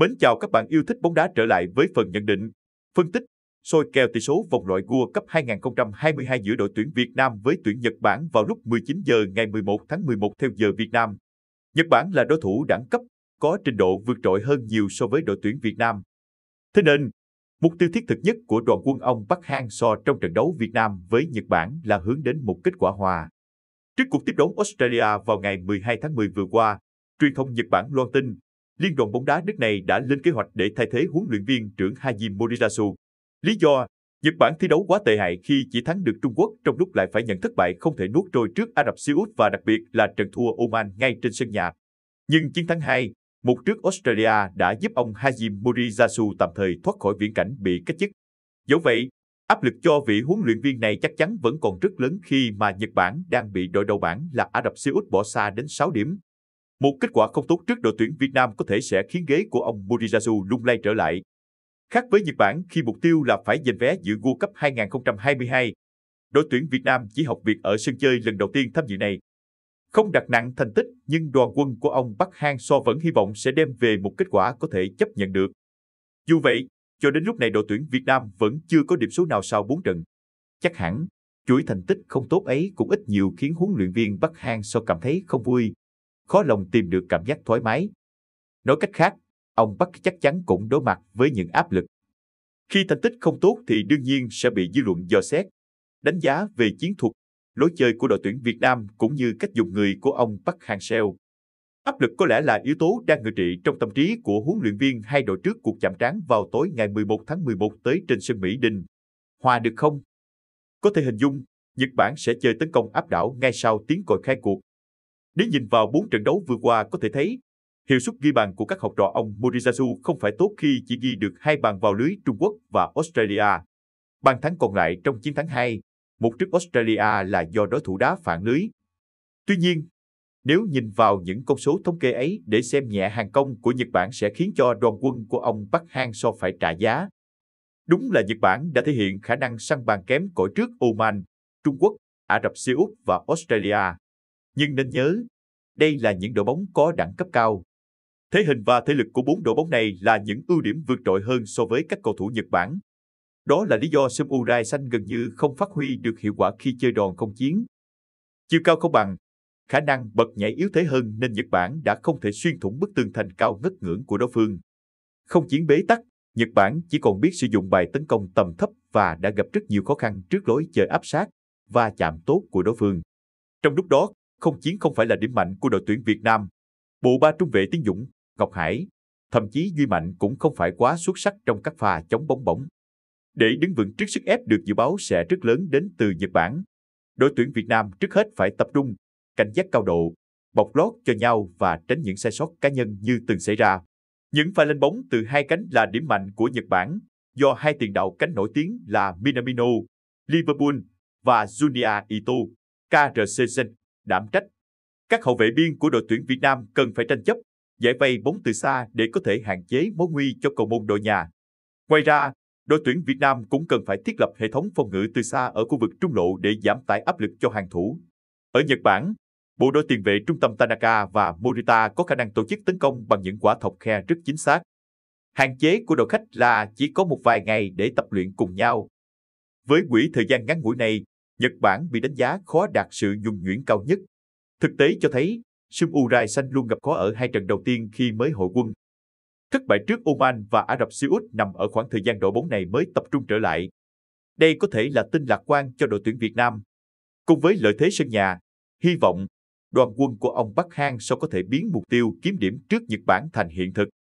Mến chào các bạn yêu thích bóng đá trở lại với phần nhận định, phân tích, soi kèo tỷ số vòng loại World Cup 2022 giữa đội tuyển Việt Nam với tuyển Nhật Bản vào lúc 19 giờ ngày 11 tháng 11 theo giờ Việt Nam. Nhật Bản là đối thủ đẳng cấp, có trình độ vượt trội hơn nhiều so với đội tuyển Việt Nam. Thế nên, mục tiêu thiết thực nhất của đoàn quân ông Park hang so trong trận đấu Việt Nam với Nhật Bản là hướng đến một kết quả hòa. Trước cuộc tiếp đón Australia vào ngày 12 tháng 10 vừa qua, truyền thông Nhật Bản loan tin Liên đoàn bóng đá nước này đã lên kế hoạch để thay thế huấn luyện viên trưởng Hajime Moriyasu. Lý do, Nhật Bản thi đấu quá tệ hại khi chỉ thắng được Trung Quốc trong lúc lại phải nhận thất bại không thể nuốt trôi trước Ả Rập Xê Út và đặc biệt là trận thua Oman ngay trên sân nhà. Nhưng chiến thắng 2, một trước Australia đã giúp ông Hajime Moriyasu tạm thời thoát khỏi viễn cảnh bị cách chức. Dẫu vậy, áp lực cho vị huấn luyện viên này chắc chắn vẫn còn rất lớn khi mà Nhật Bản đang bị đội đầu bảng là Ả Rập Xê Út bỏ xa đến 6 điểm một kết quả không tốt trước đội tuyển Việt Nam có thể sẽ khiến ghế của ông Moriyasu lung lay trở lại. Khác với Nhật Bản khi mục tiêu là phải giành vé dự World Cup 2022, đội tuyển Việt Nam chỉ học việc ở sân chơi lần đầu tiên tham dự này. Không đặt nặng thành tích nhưng đoàn quân của ông Bắc Hang So vẫn hy vọng sẽ đem về một kết quả có thể chấp nhận được. Dù vậy, cho đến lúc này đội tuyển Việt Nam vẫn chưa có điểm số nào sau 4 trận. Chắc hẳn, chuỗi thành tích không tốt ấy cũng ít nhiều khiến huấn luyện viên Bắc Hang So cảm thấy không vui khó lòng tìm được cảm giác thoải mái. Nói cách khác, ông Park chắc chắn cũng đối mặt với những áp lực. Khi thành tích không tốt thì đương nhiên sẽ bị dư luận dò xét. Đánh giá về chiến thuật, lối chơi của đội tuyển Việt Nam cũng như cách dùng người của ông Park Hang-seo. Áp lực có lẽ là yếu tố đang ngự trị trong tâm trí của huấn luyện viên hai đội trước cuộc chạm trán vào tối ngày 11 tháng 11 tới trên sân Mỹ Đình. Hòa được không? Có thể hình dung, Nhật Bản sẽ chơi tấn công áp đảo ngay sau tiếng còi khai cuộc. Nếu nhìn vào bốn trận đấu vừa qua có thể thấy, hiệu suất ghi bàn của các học trò ông Morizazu không phải tốt khi chỉ ghi được hai bàn vào lưới Trung Quốc và Australia. Bàn thắng còn lại trong chiến thắng 2, một trước Australia là do đối thủ đá phản lưới. Tuy nhiên, nếu nhìn vào những con số thống kê ấy để xem nhẹ hàng công của Nhật Bản sẽ khiến cho đoàn quân của ông Park Hang-seo phải trả giá. Đúng là Nhật Bản đã thể hiện khả năng săn bàn kém cỏi trước Oman, Trung Quốc, Ả Rập Xê Út và Australia. Nhưng nên nhớ, đây là những đội bóng có đẳng cấp cao. Thế hình và thể lực của bốn đội bóng này là những ưu điểm vượt trội hơn so với các cầu thủ Nhật Bản. Đó là lý do Samurai Xanh gần như không phát huy được hiệu quả khi chơi đòn không chiến. Chiều cao không bằng, khả năng bật nhảy yếu thế hơn nên Nhật Bản đã không thể xuyên thủng bức tường thành cao ngất ngưỡng của đối phương. Không chiến bế tắc, Nhật Bản chỉ còn biết sử dụng bài tấn công tầm thấp và đã gặp rất nhiều khó khăn trước lối chơi áp sát và chạm tốt của đối phương. Trong lúc đó, không chiến không phải là điểm mạnh của đội tuyển Việt Nam. Bộ ba trung vệ Tiến Dũng, Ngọc Hải, thậm chí Duy Mạnh cũng không phải quá xuất sắc trong các pha chống bóng bổng. Để đứng vững trước sức ép được dự báo sẽ rất lớn đến từ Nhật Bản, đội tuyển Việt Nam trước hết phải tập trung, cảnh giác cao độ, bọc lót cho nhau và tránh những sai sót cá nhân như từng xảy ra. Những pha lên bóng từ hai cánh là điểm mạnh của Nhật Bản, do hai tiền đạo cánh nổi tiếng là Minamino, Liverpool và Junia Ito, KRC Zen đảm trách. Các hậu vệ biên của đội tuyển Việt Nam cần phải tranh chấp, giải vây bóng từ xa để có thể hạn chế mối nguy cho cầu môn đội nhà. Ngoài ra, đội tuyển Việt Nam cũng cần phải thiết lập hệ thống phòng ngự từ xa ở khu vực trung lộ để giảm tải áp lực cho hàng thủ. Ở Nhật Bản, bộ đôi tiền vệ trung tâm Tanaka và Morita có khả năng tổ chức tấn công bằng những quả thọc khe rất chính xác. Hạn chế của đội khách là chỉ có một vài ngày để tập luyện cùng nhau. Với quỹ thời gian ngắn ngủi này, Nhật Bản bị đánh giá khó đạt sự nhuần nhuyễn cao nhất. Thực tế cho thấy, Sum Urai Xanh luôn gặp khó ở hai trận đầu tiên khi mới hội quân. Thất bại trước Oman và Ả Rập Xê Út nằm ở khoảng thời gian đội bóng này mới tập trung trở lại. Đây có thể là tin lạc quan cho đội tuyển Việt Nam. Cùng với lợi thế sân nhà, hy vọng đoàn quân của ông Bắc Hang sau có thể biến mục tiêu kiếm điểm trước Nhật Bản thành hiện thực.